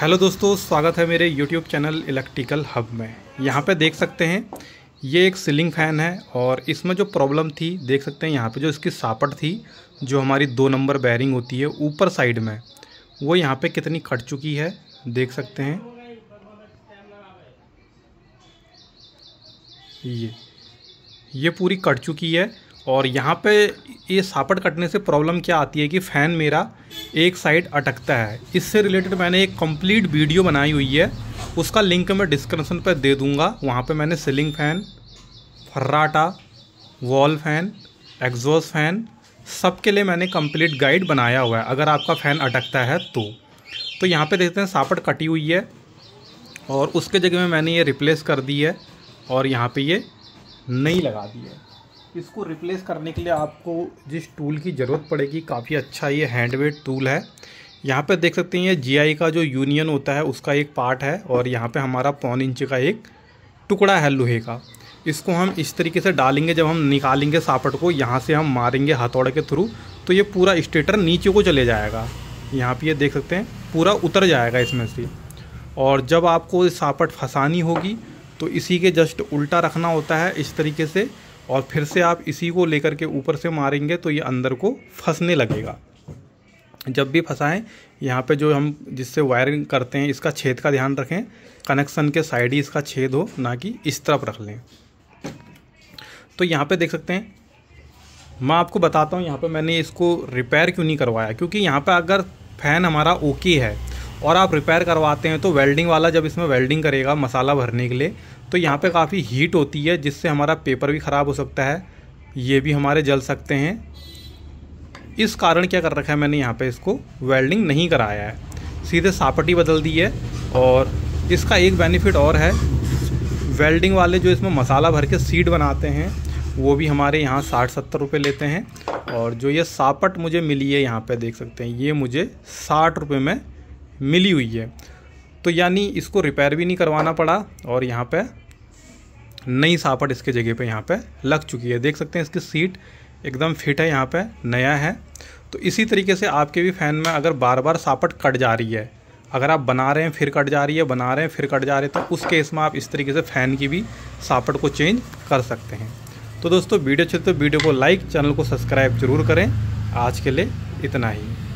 hello दोस्तों स्वागत है मेरे यूट्यूब चैनल इलेक्ट्रिकल हब में यहाँ पे देख सकते हैं ये एक सीलिंग फ़ैन है और इसमें जो प्रॉब्लम थी देख सकते हैं यहाँ पे जो इसकी सापट थी जो हमारी दो नंबर बैरिंग होती है ऊपर साइड में वो यहाँ पे कितनी कट चुकी है देख सकते हैं ये ये पूरी कट चुकी है और यहाँ पे ये सापट कटने से प्रॉब्लम क्या आती है कि फ़ैन मेरा एक साइड अटकता है इससे रिलेटेड मैंने एक कंप्लीट वीडियो बनाई हुई है उसका लिंक मैं डिस्क्रिप्शन पर दे दूँगा वहाँ पर मैंने सीलिंग फ़ैन फर्राटा वॉल फ़ैन एग्जॉस फ़ैन सब के लिए मैंने कंप्लीट गाइड बनाया हुआ है अगर आपका फ़ैन अटकता है तो तो यहाँ पे देखते हैं सापट कटी हुई है और उसके जगह में मैंने ये रिप्लेस कर दी है और यहाँ पे ये नई लगा दी है इसको रिप्लेस करने के लिए आपको जिस टूल की ज़रूरत पड़ेगी काफ़ी अच्छा ये हैंडमेड टूल है यहाँ पर देख सकते हैं ये जीआई का जो यूनियन होता है उसका एक पार्ट है और यहाँ पर हमारा पौन इंच का एक टुकड़ा है लोहे का इसको हम इस तरीके से डालेंगे जब हम निकालेंगे सापट को यहाँ से हम मारेंगे हथौड़े के थ्रू तो ये पूरा स्टेटर नीचे को चले जाएगा यहाँ पर ये देख सकते हैं पूरा उतर जाएगा इसमें से और जब आपको सापट फंसानी होगी तो इसी के जस्ट उल्टा रखना होता है इस तरीके से और फिर से आप इसी को लेकर के ऊपर से मारेंगे तो ये अंदर को फंसने लगेगा जब भी फंसाएं यहाँ पे जो हम जिससे वायरिंग करते हैं इसका छेद का ध्यान रखें कनेक्शन के साइड ही इसका छेद हो ना कि इस तरफ रख लें तो यहाँ पे देख सकते हैं मैं आपको बताता हूँ यहाँ पे मैंने इसको रिपेयर क्यों नहीं करवाया क्योंकि यहाँ पे अगर फ़ैन हमारा ओके है और आप रिपेयर करवाते हैं तो वेल्डिंग वाला जब इसमें वेल्डिंग करेगा मसाला भरने के लिए तो यहाँ पे काफ़ी हीट होती है जिससे हमारा पेपर भी ख़राब हो सकता है ये भी हमारे जल सकते हैं इस कारण क्या कर रखा है मैंने यहाँ पे इसको वेल्डिंग नहीं कराया है सीधे सापटी बदल दी है और इसका एक बेनिफिट और है वेल्डिंग वाले जो इसमें मसाला भर के सीड बनाते हैं वो भी हमारे यहाँ साठ सत्तर रुपये लेते हैं और जो ये सापट मुझे मिली है यहाँ पर देख सकते हैं ये मुझे साठ रुपये में मिली हुई है तो यानी इसको रिपेयर भी नहीं करवाना पड़ा और यहाँ पे नई सापट इसके जगह पे यहाँ पे लग चुकी है देख सकते हैं इसकी सीट एकदम फिट है यहाँ पे नया है तो इसी तरीके से आपके भी फ़ैन में अगर बार बार सापट कट जा रही है अगर आप बना रहे हैं फिर कट जा रही है बना रहे हैं फिर कट जा रहे हैं तो उस केस में आप इस तरीके से फ़ैन की भी सापट को चेंज कर सकते हैं तो दोस्तों वीडियो अच्छे तो वीडियो को लाइक चैनल को सब्सक्राइब जरूर करें आज के लिए इतना ही